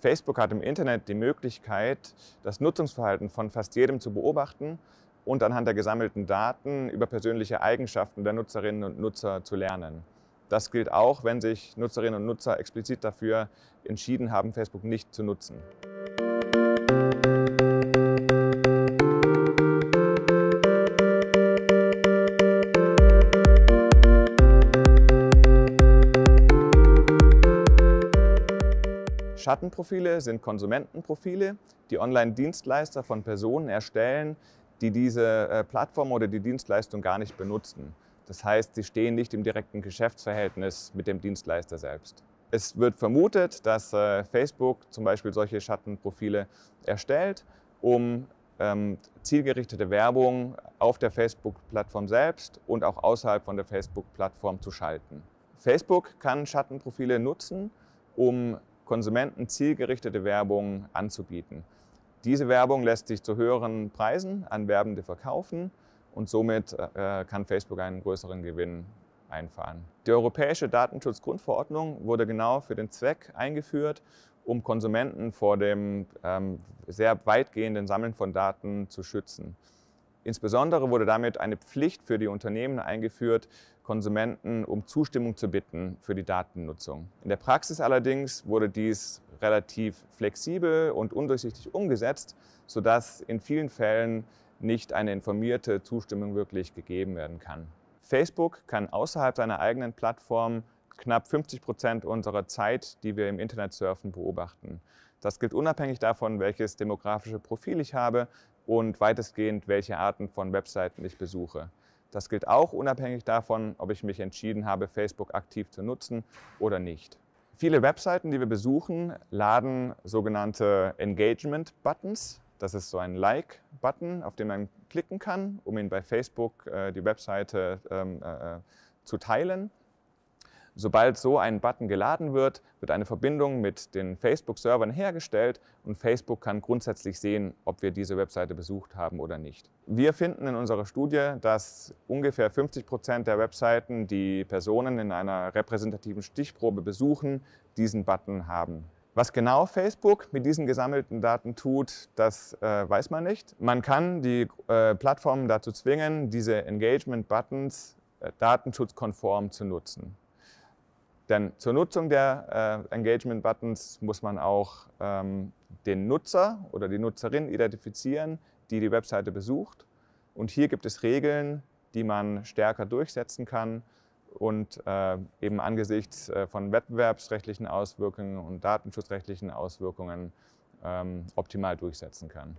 Facebook hat im Internet die Möglichkeit, das Nutzungsverhalten von fast jedem zu beobachten und anhand der gesammelten Daten über persönliche Eigenschaften der Nutzerinnen und Nutzer zu lernen. Das gilt auch, wenn sich Nutzerinnen und Nutzer explizit dafür entschieden haben, Facebook nicht zu nutzen. Schattenprofile sind Konsumentenprofile, die Online-Dienstleister von Personen erstellen, die diese äh, Plattform oder die Dienstleistung gar nicht benutzen. Das heißt, sie stehen nicht im direkten Geschäftsverhältnis mit dem Dienstleister selbst. Es wird vermutet, dass äh, Facebook zum Beispiel solche Schattenprofile erstellt, um ähm, zielgerichtete Werbung auf der Facebook-Plattform selbst und auch außerhalb von der Facebook-Plattform zu schalten. Facebook kann Schattenprofile nutzen, um Konsumenten zielgerichtete Werbung anzubieten. Diese Werbung lässt sich zu höheren Preisen an Werbende verkaufen und somit äh, kann Facebook einen größeren Gewinn einfahren. Die Europäische Datenschutzgrundverordnung wurde genau für den Zweck eingeführt, um Konsumenten vor dem ähm, sehr weitgehenden Sammeln von Daten zu schützen. Insbesondere wurde damit eine Pflicht für die Unternehmen eingeführt, Konsumenten um Zustimmung zu bitten für die Datennutzung. In der Praxis allerdings wurde dies relativ flexibel und undurchsichtig umgesetzt, sodass in vielen Fällen nicht eine informierte Zustimmung wirklich gegeben werden kann. Facebook kann außerhalb seiner eigenen Plattform knapp 50 Prozent unserer Zeit, die wir im Internet surfen, beobachten. Das gilt unabhängig davon, welches demografische Profil ich habe, und weitestgehend, welche Arten von Webseiten ich besuche. Das gilt auch unabhängig davon, ob ich mich entschieden habe, Facebook aktiv zu nutzen oder nicht. Viele Webseiten, die wir besuchen, laden sogenannte Engagement-Buttons. Das ist so ein Like-Button, auf den man klicken kann, um ihn bei Facebook äh, die Webseite ähm, äh, äh zu teilen. Sobald so ein Button geladen wird, wird eine Verbindung mit den Facebook-Servern hergestellt und Facebook kann grundsätzlich sehen, ob wir diese Webseite besucht haben oder nicht. Wir finden in unserer Studie, dass ungefähr 50 Prozent der Webseiten, die Personen in einer repräsentativen Stichprobe besuchen, diesen Button haben. Was genau Facebook mit diesen gesammelten Daten tut, das äh, weiß man nicht. Man kann die äh, Plattformen dazu zwingen, diese Engagement-Buttons äh, datenschutzkonform zu nutzen. Denn zur Nutzung der äh, Engagement Buttons muss man auch ähm, den Nutzer oder die Nutzerin identifizieren, die die Webseite besucht. Und hier gibt es Regeln, die man stärker durchsetzen kann und äh, eben angesichts äh, von wettbewerbsrechtlichen Auswirkungen und datenschutzrechtlichen Auswirkungen ähm, optimal durchsetzen kann.